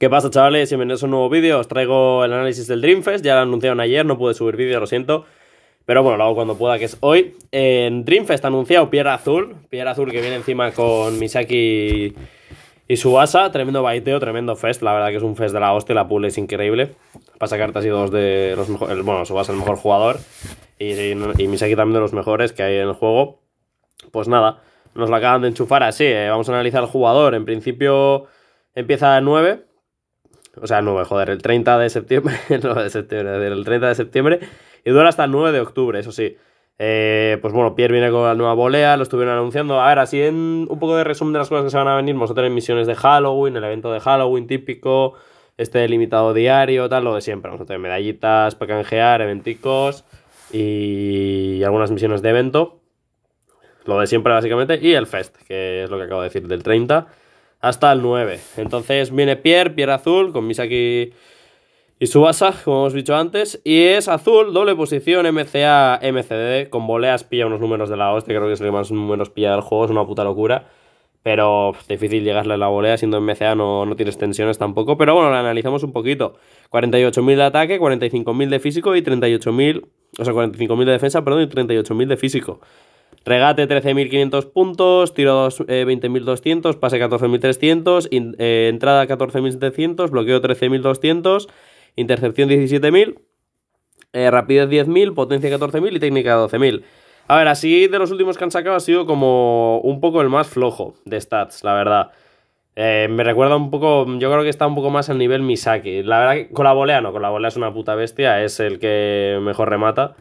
¿Qué pasa chavales? Bienvenidos a un nuevo vídeo, os traigo el análisis del Dreamfest, ya lo anunciaron ayer, no pude subir vídeo, lo siento Pero bueno, lo hago cuando pueda, que es hoy En Dreamfest ha anunciado Piedra Azul, Piedra Azul que viene encima con Misaki y Subasa Tremendo baiteo, tremendo fest, la verdad que es un fest de la hostia, la pool es increíble Pasa cartas y dos de los mejores, bueno, Subasa el mejor jugador y, Misaki también de los mejores que hay en el juego Pues nada, nos lo acaban de enchufar así, eh. vamos a analizar al jugador, en principio empieza a 9 o sea, no, joder, el 30 de septiembre, el 30 de septiembre, y dura hasta 9 de octubre, eso sí. Eh, pues bueno, Pierre viene con la nueva volea, lo estuvieron anunciando. A ver, así en un poco de resumen de las cosas que se van a venir, vamos a tener misiones de Halloween, el evento de Halloween típico, este limitado diario, tal, lo de siempre. Vamos a tener medallitas para canjear, eventicos y algunas misiones de evento. Lo de siempre, básicamente, y el Fest, que es lo que acabo de decir del 30 hasta el 9. Entonces viene Pierre, Pierre azul, con Misaki y Subasa, como hemos dicho antes. Y es azul, doble posición, MCA, MCD. Con voleas pilla unos números de la hostia, creo que es el que más números pilla del juego, es una puta locura. Pero difícil llegarle a la volea, siendo MCA no, no tienes tensiones tampoco. Pero bueno, la analizamos un poquito. 48.000 de ataque, 45.000 de físico y 38.000... O sea, 45.000 de defensa, perdón, y 38.000 de físico. Regate 13.500 puntos, tiro 20.200, eh, pase 14.300, eh, entrada 14.700, bloqueo 13.200, intercepción 17.000, eh, rapidez 10.000, potencia 14.000 y técnica 12.000. A ver, así de los últimos que han sacado ha sido como un poco el más flojo de stats, la verdad. me recuerda un poco, yo creo que está un poco más al nivel Misaki. La verdad que con la volea no, con la volea es una puta bestia, es el que mejor remata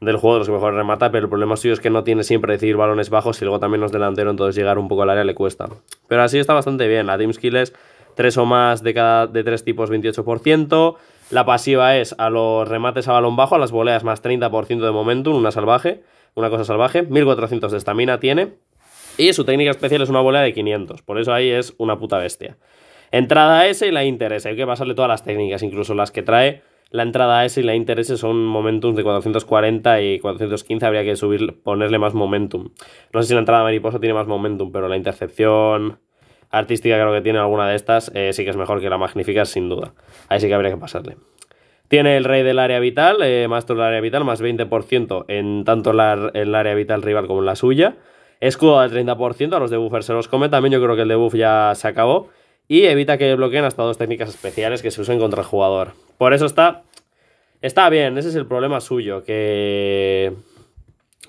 del juego de los que mejor remata, pero el problema suyo es que no tiene siempre decir balones bajos y luego también los delanteros entonces llegar un poco al área le cuesta. Pero así está bastante bien. La team skill es 3 o más de cada de tres tipos 28%. La pasiva es a los remates a balón bajo, a las voleas más 30% de momentum, una salvaje, una cosa salvaje, 1400 de estamina tiene. Y su técnica especial es una volea de 500, por eso ahí es una puta bestia. Entrada S y la interés, hay que pasarle todas las técnicas, incluso las que trae la entrada S y la interese son momentum de 440 y 415, habría que subir, ponerle más momentum. No sé si la entrada mariposa tiene más momentum, pero la intercepción artística creo que tiene alguna de estas, eh, sí que es mejor que la magnífica, sin duda. Ahí sí que habría que pasarle. Tiene el rey del área vital, eh, del área vital, más 20% en tanto el área vital rival como en la suya. Escudo del 30%, a los debuffers se los come. También yo creo que el debuff ya se acabó. Y evita que bloqueen hasta dos técnicas especiales que se usen contra el jugador. Por eso está. Está bien, ese es el problema suyo, que.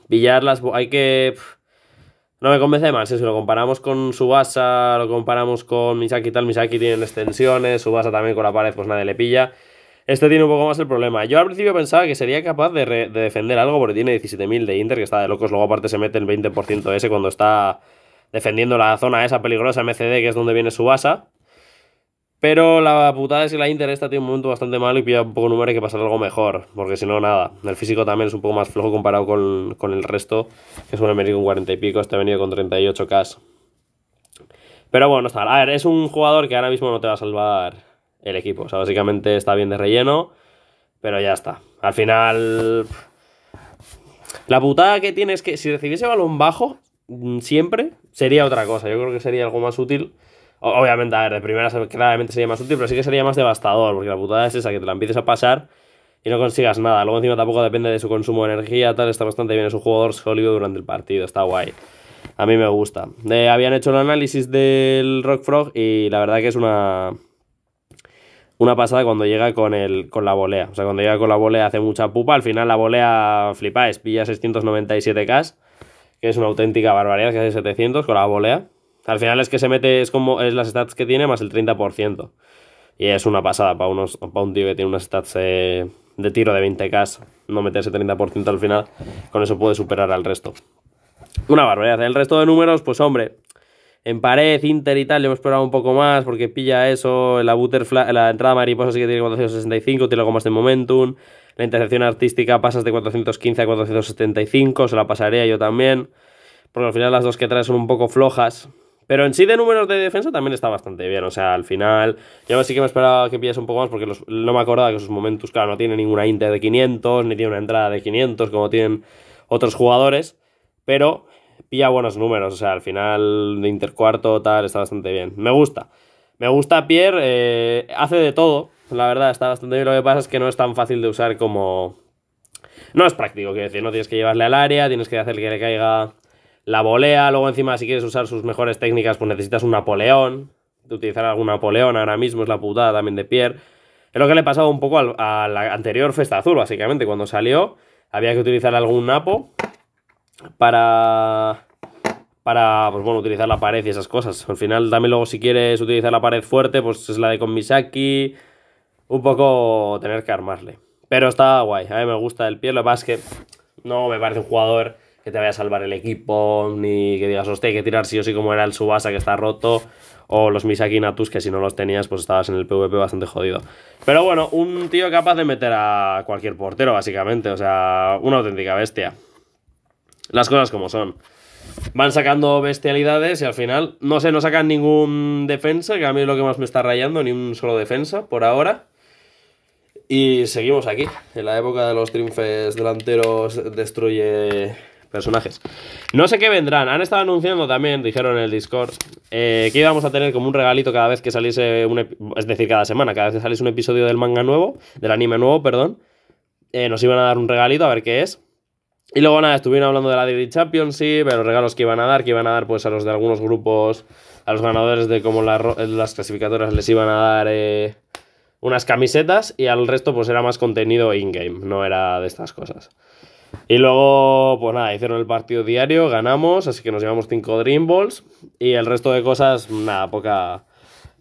Pillar las. Hay que. No me convence más, si lo comparamos con Subasa, lo comparamos con Misaki y tal, Misaki tiene extensiones, Subasa también con la pared, pues nadie le pilla. Este tiene un poco más el problema. Yo al principio pensaba que sería capaz de, de defender algo porque tiene 17.000 de Inter, que está de locos, luego aparte se mete el 20% ese cuando está defendiendo la zona esa peligrosa MCD, que es donde viene Subasa. Pero la putada es que la Inter esta tiene un momento bastante malo y pilla un poco número y que pasar algo mejor, porque si no, nada. El físico también es un poco más flojo comparado con, el resto, que es un con 40 y pico, este ha venido con 38K. Pero bueno, está. A ver, es un jugador que ahora mismo no te va a salvar el equipo. O sea, básicamente está bien de relleno, pero ya está. Al final. La putada que tiene es que si recibiese balón bajo, mm, siempre sería otra cosa. Yo creo que sería algo más útil Obviamente, a ver, de primera claramente sería más útil, pero sí que sería más devastador, porque la putada es esa, que te la empieces a pasar y no consigas nada. Luego encima tampoco depende de su consumo de energía, tal, está bastante bien, es un jugador sólido durante el partido, está guay. A mí me gusta. habían hecho el análisis del Rock Frog y la verdad que es una... Una pasada cuando llega con, el, con la volea. O sea, cuando llega con la volea hace mucha pupa. Al final la volea flipáis, pilla 697K, que es una auténtica barbaridad, que hace 700 con la volea. Al final es que se mete, es como es las stats que tiene más el 30%. Y es una pasada para, unos, para un tío que tiene unas stats eh, de tiro de 20k, no meterse 30% al final, con eso puede superar al resto. Una barbaridad. El resto de números, pues hombre, en pared, Inter y tal, le hemos esperado un poco más porque pilla eso. La butterfly, la entrada mariposa sí que tiene 465, tiene algo más de momentum. La intercepción artística pasas de 415 a 475, se la pasaría yo también. Porque al final las dos que trae son un poco flojas. Pero en sí de números de defensa también está bastante bien. O sea, al final, yo sí que me esperaba que pillase un poco más porque no me acordaba que sus momentos, claro, no tiene ninguna inter de 500, ni tiene una entrada de 500 como tienen otros jugadores. Pero pilla buenos números. O sea, al final de intercuarto, tal, está bastante bien. Me gusta. Me gusta Pierre, eh, hace de todo. La verdad, está bastante bien. Lo que pasa es que no es tan fácil de usar como. No es práctico, quiero decir, no tienes que llevarle al área, tienes que hacer que le caiga la volea, luego encima si quieres usar sus mejores técnicas pues necesitas un Napoleón, de utilizar algún Napoleón ahora mismo es la putada también de Pierre. Es lo que le pasaba un poco a la anterior Festa Azul, básicamente, cuando salió había que utilizar algún Napo para para, pues bueno, utilizar la pared y esas cosas. Al final, también luego si quieres utilizar la pared fuerte, pues es la de komisaki Un poco tener que armarle. Pero está guay. A mí me gusta el pie. Lo que pasa es que no me parece un jugador que te vaya a salvar el equipo, ni que digas, hostia, hay que tirar sí o sí como era el Subasa que está roto, o los Misaki Natus que si no los tenías pues estabas en el PvP bastante jodido. Pero bueno, un tío capaz de meter a cualquier portero básicamente, o sea, una auténtica bestia. Las cosas como son. Van sacando bestialidades y al final, no sé, no sacan ningún defensa, que a mí es lo que más me está rayando, ni un solo defensa por ahora. Y seguimos aquí, en la época de los triunfes delanteros destruye personajes. No sé qué vendrán. Han estado anunciando también, dijeron en el Discord, eh, que íbamos a tener como un regalito cada vez que saliese un... Es decir, cada semana, cada vez que saliese un episodio del manga nuevo, del anime nuevo, perdón. Eh, nos iban a dar un regalito, a ver qué es. Y luego nada, estuvieron hablando de la Daily Championship, de los regalos que iban a dar, que iban a dar pues a los de algunos grupos, a los ganadores de como las clasificadoras les iban a dar eh, unas camisetas y al resto pues era más contenido in-game, no era de estas cosas. Y luego, pues nada, hicieron el partido diario, ganamos, así que nos llevamos 5 Dream Balls. Y el resto de cosas, nada, poca,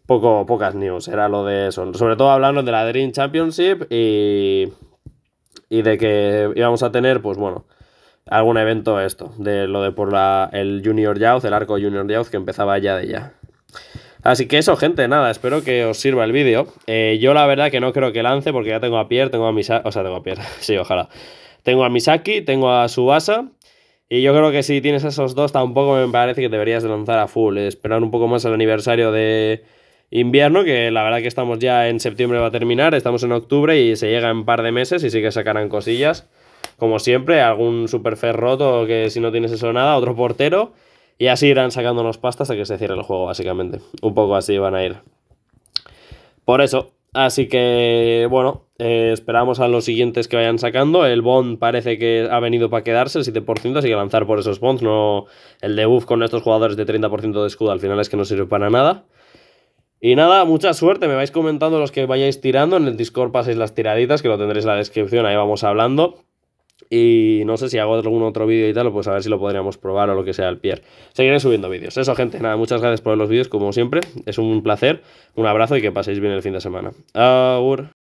poco, pocas news. Era lo de eso. Sobre todo hablando de la Dream Championship y, y de que íbamos a tener, pues bueno, algún evento esto. De lo de por el Junior Youth, el arco Junior Youth que empezaba ya de ya. Así que eso, gente, nada, espero que os sirva el vídeo. Eh, yo la verdad que no creo que lance porque ya tengo a Pierre, tengo a Misa... O sea, tengo a Pierre, sí, ojalá. Tengo a Misaki, tengo a Subasa. Y yo creo que si tienes esos dos, tampoco me parece que deberías lanzar a full. Esperar un poco más el aniversario de invierno, que la verdad que estamos ya en septiembre va a terminar, estamos en octubre y se llega en un par de meses y sí que sacarán cosillas. Como siempre, algún superfer roto que si no tienes eso nada, otro portero. Y así irán sacándonos pastas a que se cierre el juego, básicamente. Un poco así van a ir. Por eso. Así que, bueno, eh, esperamos a los siguientes que vayan sacando. El Bond parece que ha venido para quedarse, el 7%, así que lanzar por esos Bonds. No, el debuff con estos jugadores de 30% de escudo al final es que no sirve para nada. Y nada, mucha suerte. Me vais comentando los que vayáis tirando. En el Discord paséis las tiraditas, que lo tendréis en la descripción, ahí vamos hablando. Y no sé si hago algún otro vídeo y tal, pues a ver si lo podríamos probar o lo que sea el Pierre. Seguiré subiendo vídeos. Eso, gente. Nada, muchas gracias por los vídeos, como siempre. Es un placer. Un abrazo y que paséis bien el fin de semana. Agur.